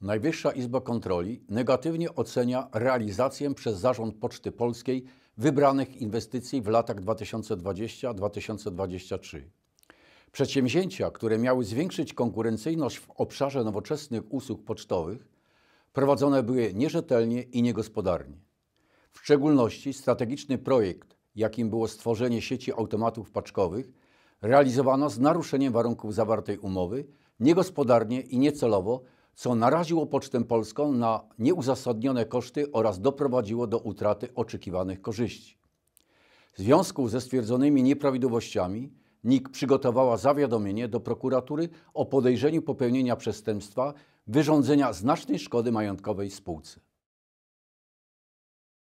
Najwyższa Izba Kontroli negatywnie ocenia realizację przez Zarząd Poczty Polskiej wybranych inwestycji w latach 2020-2023. Przedsięwzięcia, które miały zwiększyć konkurencyjność w obszarze nowoczesnych usług pocztowych, prowadzone były nierzetelnie i niegospodarnie. W szczególności strategiczny projekt, jakim było stworzenie sieci automatów paczkowych, realizowano z naruszeniem warunków zawartej umowy, niegospodarnie i niecelowo co naraziło Pocztę Polską na nieuzasadnione koszty oraz doprowadziło do utraty oczekiwanych korzyści. W związku ze stwierdzonymi nieprawidłowościami NIK przygotowała zawiadomienie do prokuratury o podejrzeniu popełnienia przestępstwa wyrządzenia znacznej szkody majątkowej spółce.